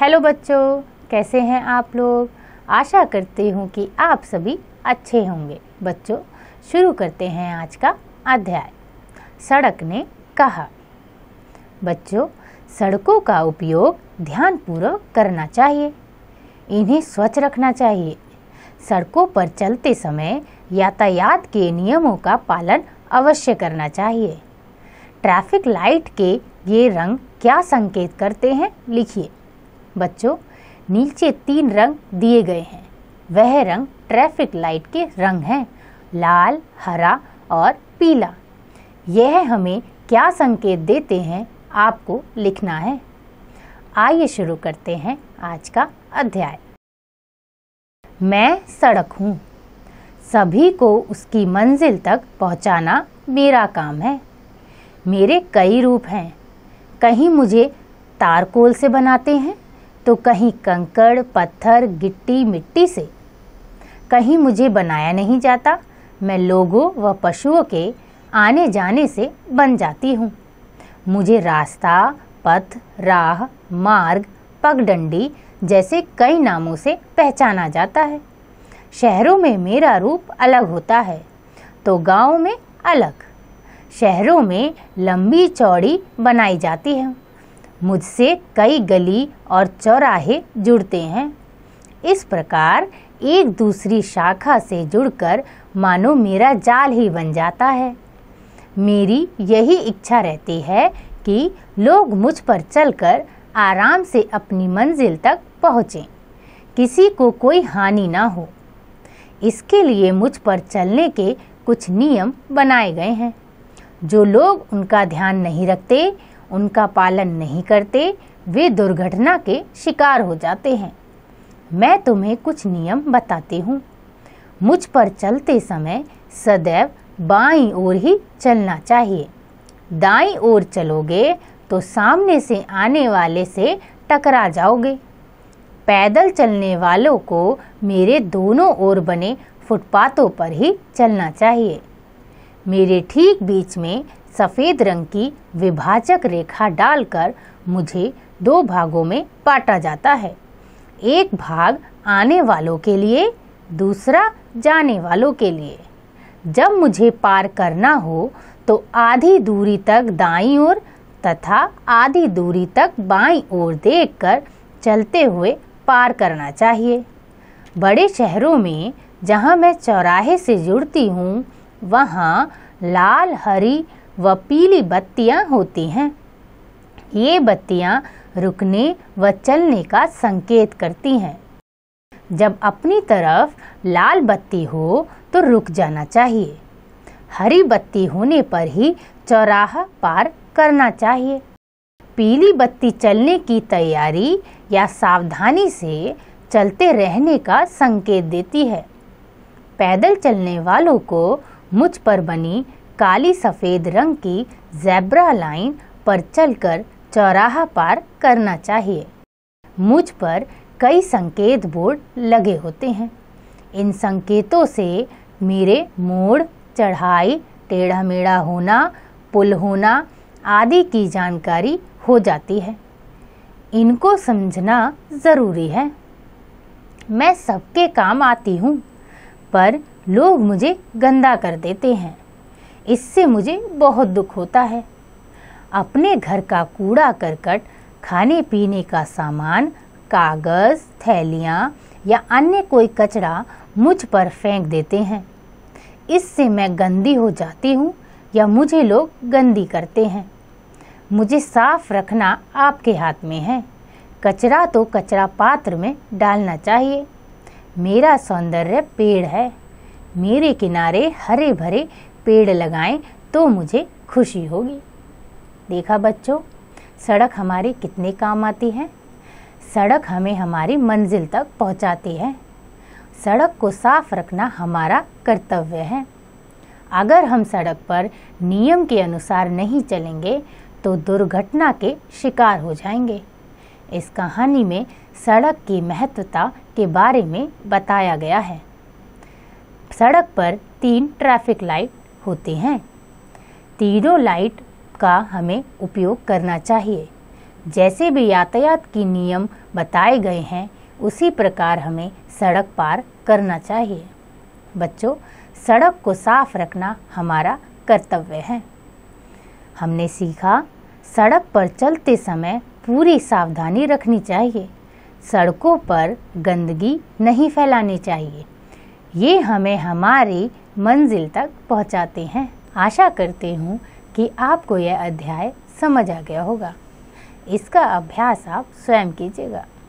hello बच्चों कैसे हैं आप लोग आशा करती हूँ कि आप सभी अच्छे होंगे बच्चों शुरू करते हैं आज का अध्याय सड़क ने कहा बच्चों सड़कों का उपयोग ध्यानपूर्वक करना चाहिए इन्हें स्वच्छ रखना चाहिए सड़कों पर चलते समय यातायात के नियमों का पालन अवश्य करना चाहिए ट्रैफिक लाइट के ये रंग क्या संकेत करते हैं लिखिए बच्चों नीचे तीन रंग दिए गए हैं वह रंग ट्रैफिक लाइट के रंग हैं लाल हरा और पीला यह हमें क्या संकेत देते हैं आपको लिखना है आइए शुरू करते हैं आज का अध्याय मैं सड़क हूँ सभी को उसकी मंजिल तक पहुँचाना मेरा काम है मेरे कई रूप हैं कहीं मुझे तारकोल से बनाते हैं तो कहीं कंकड़ पत्थर गिट्टी मिट्टी से कहीं मुझे बनाया नहीं जाता मैं लोगों व पशुओं के आने जाने से बन जाती हूँ मुझे रास्ता पथ राह मार्ग पगडंडी जैसे कई नामों से पहचाना जाता है शहरों में मेरा रूप अलग होता है तो गाँव में अलग शहरों में लंबी चौड़ी बनाई जाती है मुझसे कई गली और चौराहे जुड़ते हैं इस प्रकार एक दूसरी शाखा से जुड़कर मानो मेरा जाल ही बन जाता है मेरी यही इच्छा रहती है कि लोग मुझ पर चलकर आराम से अपनी मंजिल तक पहुँचें किसी को कोई हानि ना हो इसके लिए मुझ पर चलने के कुछ नियम बनाए गए हैं जो लोग उनका ध्यान नहीं रखते उनका पालन नहीं करते वे दुर्घटना के शिकार हो जाते हैं मैं तुम्हें कुछ नियम बताती हूँ मुझ पर चलते समय सदैव बाई ओर ही चलना चाहिए दाई ओर चलोगे तो सामने से आने वाले से टकरा जाओगे पैदल चलने वालों को मेरे दोनों ओर बने फुटपाथों पर ही चलना चाहिए मेरे ठीक बीच में सफ़ेद रंग की विभाजक रेखा डालकर मुझे दो भागों में बांटा जाता है एक भाग आने वालों के लिए दूसरा जाने वालों के लिए जब मुझे पार करना हो तो आधी दूरी तक दाई ओर तथा आधी दूरी तक बाई ओर देखकर चलते हुए पार करना चाहिए बड़े शहरों में जहाँ मैं चौराहे से जुड़ती हूँ वहाँ लाल हरी व पीली बत्तियां होती हैं ये बत्तियां रुकने व चलने का संकेत करती हैं जब अपनी तरफ लाल बत्ती हो तो रुक जाना चाहिए हरी बत्ती होने पर ही चौराहा पार करना चाहिए पीली बत्ती चलने की तैयारी या सावधानी से चलते रहने का संकेत देती है पैदल चलने वालों को मुझ पर बनी काली सफ़ेद रंग की जैब्रा लाइन पर चलकर चौराहा पार करना चाहिए मुझ पर कई संकेत बोर्ड लगे होते हैं इन संकेतों से मेरे मोड़ चढ़ाई टेढ़ा मेढ़ा होना पुल होना आदि की जानकारी हो जाती है इनको समझना ज़रूरी है मैं सबके काम आती हूँ पर लोग मुझे गंदा कर देते हैं इससे मुझे बहुत दुख होता है अपने घर का कूड़ा करकट खाने पीने का सामान कागज़ थैलियाँ या अन्य कोई कचरा मुझ पर फेंक देते हैं इससे मैं गंदी हो जाती हूँ या मुझे लोग गंदी करते हैं मुझे साफ रखना आपके हाथ में है कचरा तो कचरा पात्र में डालना चाहिए मेरा सौंदर्य पेड़ है मेरे किनारे हरे भरे पेड़ लगाएं तो मुझे खुशी होगी देखा बच्चों सड़क हमारे कितने काम आती है सड़क हमें हमारी मंजिल तक पहुंचाती है सड़क को साफ रखना हमारा कर्तव्य है अगर हम सड़क पर नियम के अनुसार नहीं चलेंगे तो दुर्घटना के शिकार हो जाएंगे इस कहानी में सड़क की महत्वता के बारे में बताया गया है सड़क पर तीन ट्रैफिक लाइट होते हैं तीनों लाइट का हमें उपयोग करना चाहिए जैसे भी यातायात के नियम बताए गए हैं उसी प्रकार हमें सड़क पार करना चाहिए बच्चों सड़क को साफ रखना हमारा कर्तव्य है हमने सीखा सड़क पर चलते समय पूरी सावधानी रखनी चाहिए सड़कों पर गंदगी नहीं फैलानी चाहिए ये हमें हमारी मंजिल तक पहुंचाते हैं आशा करती हूँ कि आपको यह अध्याय समझ आ गया होगा इसका अभ्यास आप स्वयं कीजिएगा